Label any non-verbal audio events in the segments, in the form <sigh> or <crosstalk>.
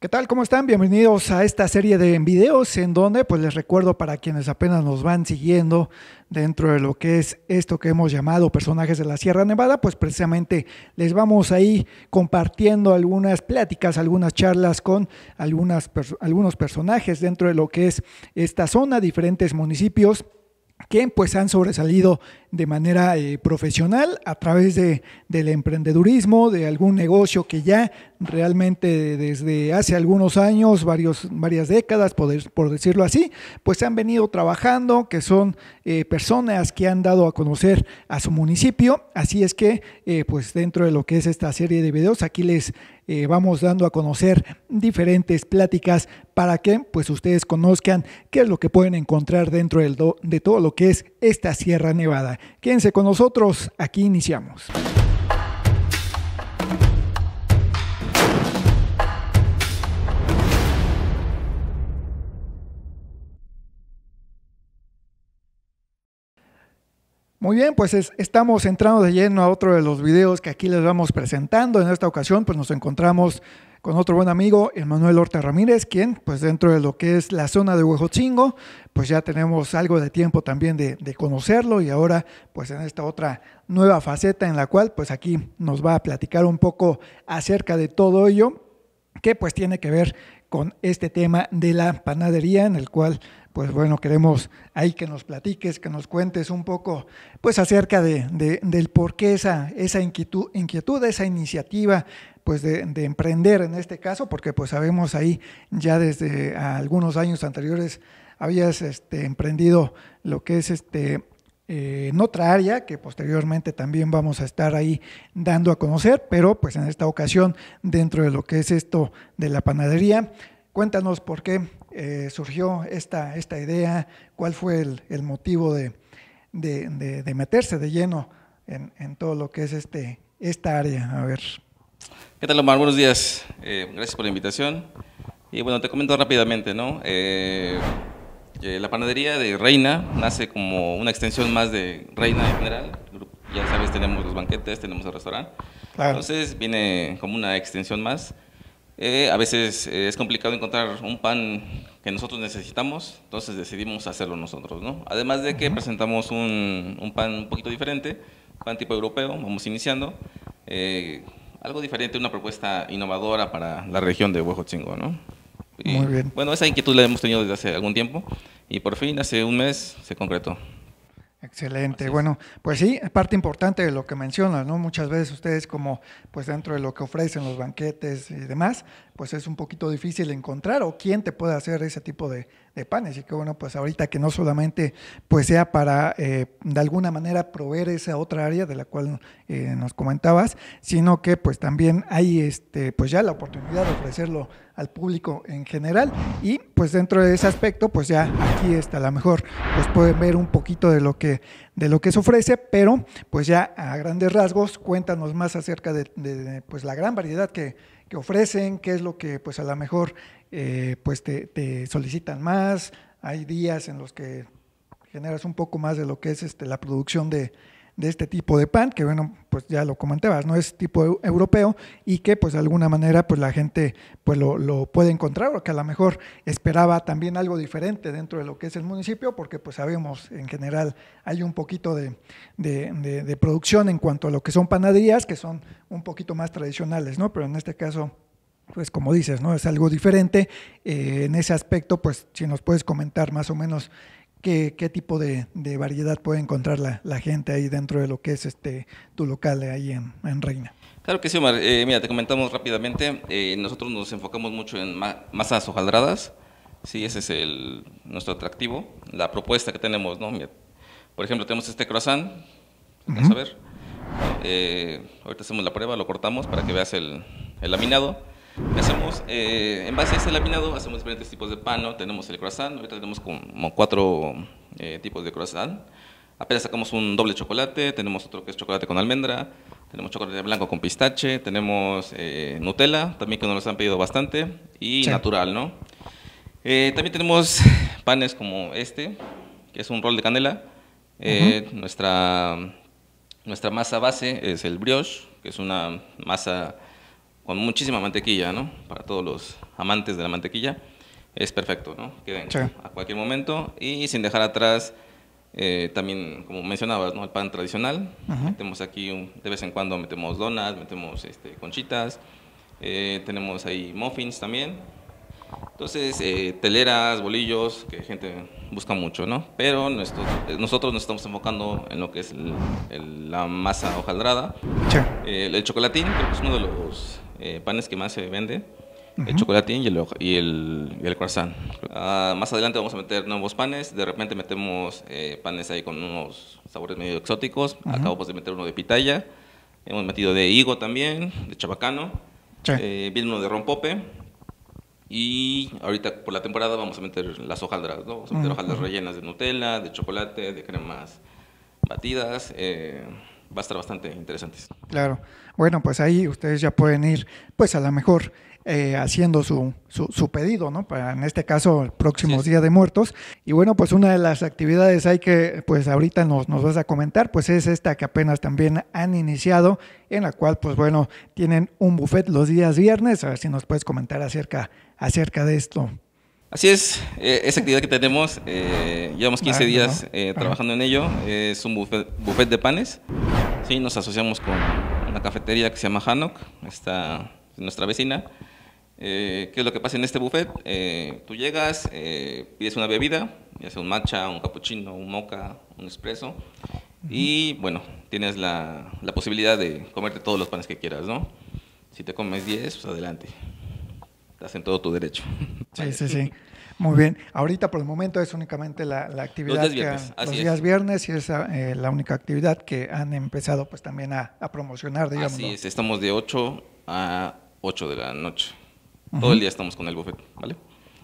¿Qué tal? ¿Cómo están? Bienvenidos a esta serie de videos en donde pues les recuerdo para quienes apenas nos van siguiendo dentro de lo que es esto que hemos llamado personajes de la Sierra Nevada, pues precisamente les vamos ahí compartiendo algunas pláticas, algunas charlas con algunos personajes dentro de lo que es esta zona, diferentes municipios que pues han sobresalido de manera eh, profesional a través de, del emprendedurismo, de algún negocio que ya realmente desde hace algunos años, varios, varias décadas, por, decirlo así, pues han venido trabajando, que son eh, personas que han dado a conocer a su municipio. Así es que, eh, pues dentro de lo que es esta serie de videos, aquí les eh, vamos dando a conocer diferentes pláticas para que pues ustedes conozcan qué es lo que pueden encontrar dentro del de todo lo que es esta Sierra Nevada. Quédense con nosotros, aquí iniciamos. Muy bien, pues estamos entrando de lleno a otro de los videos que aquí les vamos presentando. En esta ocasión, pues nos encontramos con otro buen amigo, Manuel Horta Ramírez, quien, pues dentro de lo que es la zona de Huejotzingo, pues ya tenemos algo de tiempo también de, de, conocerlo y ahora, pues en esta otra nueva faceta en la cual, pues aquí nos va a platicar un poco acerca de todo ello, que pues tiene que ver con este tema de la panadería, en el cual, pues bueno, queremos ahí que nos platiques, que nos cuentes un poco, pues acerca de, del por qué esa, esa inquietud, inquietud, esa iniciativa, pues de, emprender en este caso, porque pues sabemos ahí ya desde algunos años anteriores habías este, emprendido lo que es este eh, en otra área que posteriormente también vamos a estar ahí dando a conocer, pero pues en esta ocasión dentro de lo que es esto de la panadería, cuéntanos por qué eh, surgió esta, esta idea, cuál fue el, motivo de, de, meterse de lleno en, todo lo que es este, esta área. A ver. ¿Qué tal, Omar? Buenos días. Eh, gracias por la invitación. Y bueno, te comento rápidamente, ¿no? Eh, la panadería de Reina nace como una extensión más de Reina en general. Ya sabes, tenemos los banquetes, tenemos el restaurante. Entonces viene como una extensión más. Eh, a veces eh, es complicado encontrar un pan que nosotros necesitamos, entonces decidimos hacerlo nosotros, ¿no? Además de que presentamos un, pan un poquito diferente, pan tipo europeo, vamos iniciando, eh, algo diferente, una propuesta innovadora para la región de Huejotzingo, ¿no? Muy bien. Bueno, esa inquietud la hemos tenido desde hace algún tiempo y por fin hace un mes se concretó. Excelente. bueno, pues sí, parte importante de lo que mencionas, ¿no? Muchas veces ustedes como, pues dentro de lo que ofrecen los banquetes y demás, pues es un poquito difícil encontrar o quién te puede hacer ese tipo de, de panes. Y que bueno, pues ahorita que no solamente pues sea para eh, de alguna manera proveer esa otra área de la cual eh, nos comentabas, sino que pues también hay este pues ya la oportunidad de ofrecerlo al público en general y pues dentro de ese aspecto pues ya aquí está a lo mejor pues pueden ver un poquito de lo que de lo que se ofrece pero pues ya a grandes rasgos cuéntanos más acerca de, de pues la gran variedad que que ofrecen, qué es lo que pues a lo mejor eh, pues te, te, solicitan más, hay días en los que generas un poco más de lo que es este, la producción de, de este tipo de pan, que bueno, pues ya lo comentabas, no es tipo europeo y que pues de alguna manera pues la gente pues lo, puede encontrar o que a lo mejor esperaba también algo diferente dentro de lo que es el municipio porque pues sabemos en general hay un poquito de, producción en cuanto a lo que son panaderías que son un poquito más tradicionales, ¿no? Pero en este caso pues como dices, ¿no? Es algo diferente. Eh, en ese aspecto, pues si nos puedes comentar más o menos qué, qué tipo de, de, variedad puede encontrar la, la, gente ahí dentro de lo que es este tu local ahí en, en Reina. Claro que sí, Omar. Eh, mira, te comentamos rápidamente, eh, nosotros nos enfocamos mucho en masas hojaldradas, sí, ese es el, nuestro atractivo, la propuesta que tenemos, ¿no? por ejemplo, tenemos este croissant, vamos a ver, eh, ahorita hacemos la prueba, lo cortamos para que veas el, el laminado. Hacemos, eh, en base a ese laminado, hacemos diferentes tipos de pan, Tenemos el croissant, ahorita tenemos como cuatro eh, tipos de croissant. Apenas sacamos un doble chocolate, tenemos otro que es chocolate con almendra, tenemos chocolate blanco con pistache, tenemos eh, Nutella, también que nos han pedido bastante, y natural, ¿no? también tenemos panes como este, que es un rol de canela. Nuestra nuestra masa base es el brioche, que es una masa con muchísima mantequilla, ¿no? Para todos los amantes de la mantequilla, es perfecto, ¿no? Que a cualquier momento y sin dejar atrás eh, también, como mencionabas, ¿no? El pan tradicional. Tenemos aquí, un, de vez en cuando metemos donas, metemos este, conchitas, eh, tenemos ahí muffins también. Entonces, eh, teleras, bolillos, que gente busca mucho, ¿no? Pero nuestro, nosotros nos estamos enfocando en lo que es la masa hojaldrada. el, chocolatín, que es uno de los eh, panes que más se vende, el chocolatín y el, y el, el croissant. Ah, más adelante vamos a meter nuevos panes, de repente metemos eh, panes ahí con unos sabores medio exóticos, acabo de meter uno de pitaya, hemos metido de higo también, de chabacano, sí. Eh, uno de rompope, y ahorita por la temporada vamos a meter las hojaldras, ¿no? Vamos a meter hojaldras rellenas de Nutella, de chocolate, de cremas batidas, va a estar bastante interesante Claro, bueno, pues ahí ustedes ya pueden ir, pues a lo mejor eh, haciendo su, su, pedido, ¿no? Para en este caso el próximo Día de Muertos. Y bueno, pues una de las actividades hay que, pues ahorita nos, vas a comentar, pues es esta que apenas también han iniciado, en la cual, pues bueno, tienen un buffet los días viernes. A ver si nos puedes comentar acerca, acerca de esto. Así es, eh, esa actividad que tenemos, eh, llevamos 15 ah, días trabajando en ello, es un buffet, buffet de panes, Sí, nos asociamos con una cafetería que se llama Hanok, está nuestra vecina. Eh, ¿Qué es lo que pasa en este buffet? Eh, tú llegas, eh, pides una bebida, ya sea un matcha, un cappuccino, un mocha, un espresso, y bueno, tienes la, la, posibilidad de comerte todos los panes que quieras, ¿no? Si te comes 10, pues adelante. Estás en todo tu derecho. Sí, sí, sí. <laughs> Muy bien. Ahorita por el momento es únicamente la, actividad los días, viernes, los días viernes y es eh, la única actividad que han empezado pues también a, promocionar, digamos. Así estamos de 8 a 8 de la noche. Todo el día estamos con el buffet, ¿vale?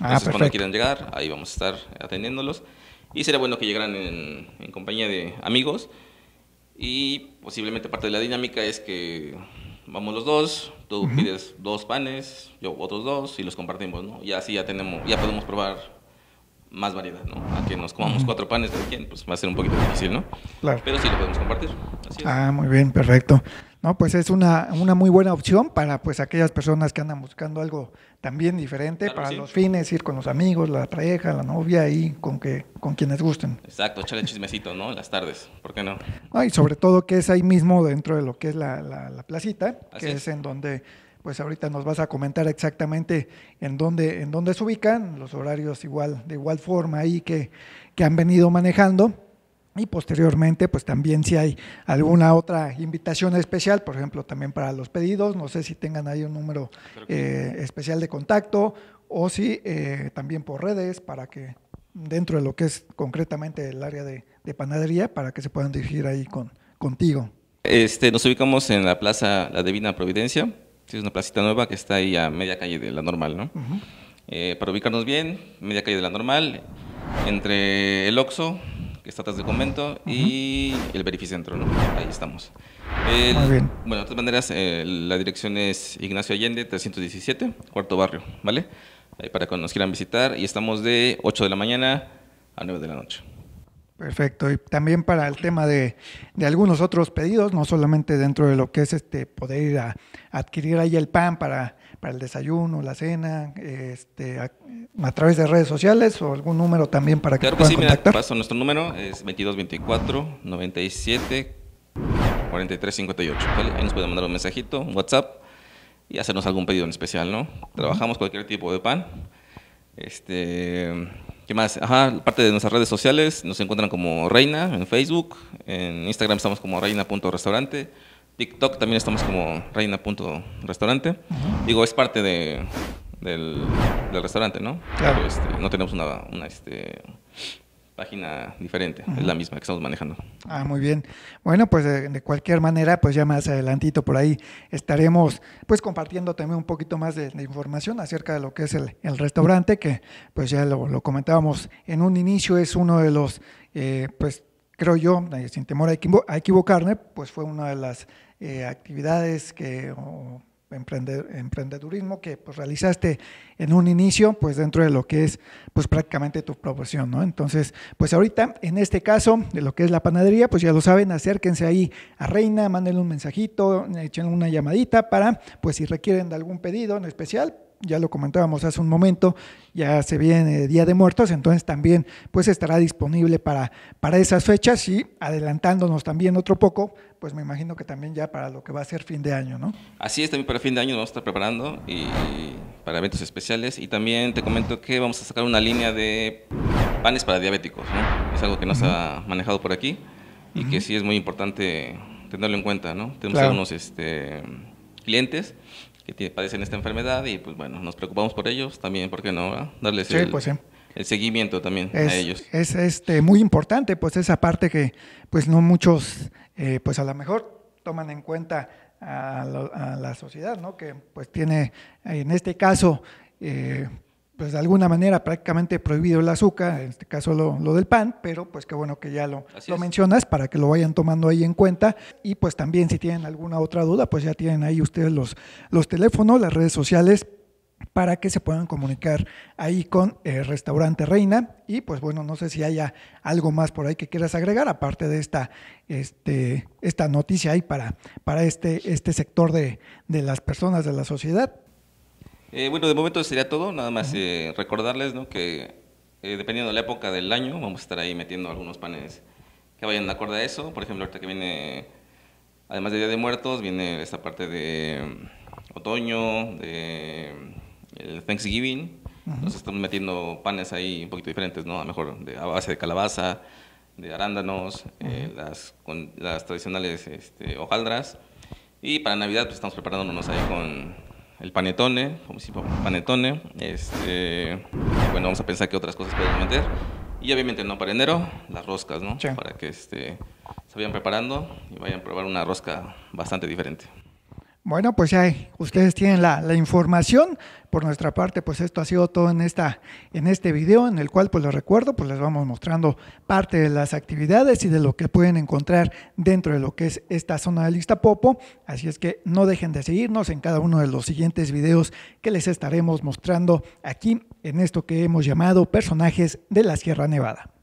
Ah, Entonces cuando quieran llegar, ahí vamos a estar atendiéndolos. Y sería bueno que llegaran en compañía de amigos. Y posiblemente parte de la dinámica es que vamos los dos, tú pides dos panes, yo otros dos y los compartimos, ¿no? Y así ya tenemos, ya podemos probar más variedad, ¿no? A que nos comamos cuatro panes de quien, pues va a ser un poquito difícil, ¿no? Claro. Pero sí lo podemos compartir. Ah, muy bien, perfecto. ¿no? Pues es una, una, muy buena opción para pues aquellas personas que andan buscando algo también diferente, para los fines, ir con los amigos, la pareja, la novia y con que con quienes gusten. Exacto, echarle chismecito, ¿no? Las tardes, ¿por qué no? Y sobre todo que es ahí mismo dentro de lo que es la, placita, que es. en donde pues ahorita nos vas a comentar exactamente en dónde, en dónde se ubican, los horarios igual, de igual forma ahí que, que han venido manejando. Y posteriormente, pues también si hay alguna otra invitación especial, por ejemplo, también para los pedidos, no sé si tengan ahí un número eh, especial de contacto o si eh, también por redes para que dentro de lo que es concretamente el área de, panadería, para que se puedan dirigir ahí con, contigo. Este, nos ubicamos en la Plaza La Divina Providencia, es una placita nueva que está ahí a media calle de la normal, ¿no? Eh, para ubicarnos bien, media calle de la normal, entre el Oxo que está atrás del y el verificentro, ¿no? Ahí estamos. Muy bien. Bueno, de todas maneras, eh, la dirección es Ignacio Allende, 317, cuarto barrio, ¿vale? Ahí para cuando nos quieran visitar, y estamos de 8 de la mañana a 9 de la noche. Perfecto. Y también para el tema de, algunos otros pedidos, no solamente dentro de lo que es este poder ir a, adquirir ahí el pan para, para el desayuno, la cena, este, a través de redes sociales o algún número también para que claro puedan que sí, paso nuestro número, es 2224 97 Ahí nos pueden mandar un mensajito, un WhatsApp y hacernos algún pedido en especial, ¿no? Trabajamos cualquier tipo de pan. Este, ¿Qué más? Ajá, parte de nuestras redes sociales nos encuentran como Reina en Facebook, en Instagram estamos como reina.restaurante, TikTok también estamos como reina.restaurante. Digo, es parte de del, restaurante, ¿no? Claro. Este, no tenemos una, una este, página diferente, es la misma que estamos manejando. Ah, muy bien. Bueno, pues de, cualquier manera, pues ya más adelantito por ahí estaremos pues compartiendo también un poquito más de, información acerca de lo que es el, restaurante, que pues ya lo, comentábamos en un inicio, es uno de los, eh, pues creo yo, eh, sin temor a, equivocarme, pues fue una de las eh, actividades que emprendedurismo que pues, realizaste en un inicio, pues dentro de lo que es pues prácticamente tu profesión, ¿no? Entonces, pues ahorita, en este caso, de lo que es la panadería, pues ya lo saben, acérquense ahí a Reina, mándenle un mensajito, echenle una llamadita para, pues si requieren de algún pedido en especial, ya lo comentábamos hace un momento, ya se viene Día de Muertos, entonces también pues estará disponible para, para esas fechas y adelantándonos también otro poco, pues me imagino que también ya para lo que va a ser fin de año, ¿no? Así es, también para fin de año nos vamos a estar preparando y para eventos especiales y también te comento que vamos a sacar una línea de panes para diabéticos, Es algo que no ha manejado por aquí y que sí es muy importante tenerlo en cuenta, ¿no? Tenemos algunos este, clientes padecen esta enfermedad y pues bueno, nos preocupamos por ellos también, ¿por qué no? Darles pues, el, seguimiento también a ellos. Es este, muy importante pues esa parte que pues no muchos eh, pues a lo mejor toman en cuenta a, la sociedad, ¿no? Que pues tiene en este caso... Eh, pues de alguna manera prácticamente prohibido el azúcar, en este caso lo, del pan, pero pues qué bueno que ya lo, mencionas para que lo vayan tomando ahí en cuenta. Y pues también si tienen alguna otra duda, pues ya tienen ahí ustedes los, los teléfonos, las redes sociales para que se puedan comunicar ahí con el eh, Restaurante Reina. Y pues bueno, no sé si haya algo más por ahí que quieras agregar, aparte de esta, este, esta noticia ahí para, para este, este sector de, de las personas de la sociedad. Eh, bueno, de momento sería todo, nada más eh, recordarles ¿no? que eh, dependiendo de la época del año vamos a estar ahí metiendo algunos panes que vayan de acuerdo a eso. Por ejemplo, ahorita que viene, además de Día de Muertos, viene esta parte de mm, otoño, de el Thanksgiving. Nos Entonces estamos metiendo panes ahí un poquito diferentes, ¿no? A lo mejor de, a base de calabaza, de arándanos, las, las tradicionales este, hojaldras. Y para Navidad pues, estamos preparándonos ahí con el panetone, si panetone. Este, bueno, vamos a pensar qué otras cosas podemos meter. Y obviamente, no, para enero, las roscas, ¿no? Para que este, se vayan preparando y vayan a probar una rosca bastante diferente. Bueno, pues ya eh, ustedes tienen la, información. Por nuestra parte, pues esto ha sido todo en, esta, en este video, en el cual, pues les recuerdo, pues les vamos mostrando parte de las actividades y de lo que pueden encontrar dentro de lo que es esta zona lista popo, Así es que no dejen de seguirnos en cada uno de los siguientes videos que les estaremos mostrando aquí en esto que hemos llamado personajes de la Sierra Nevada.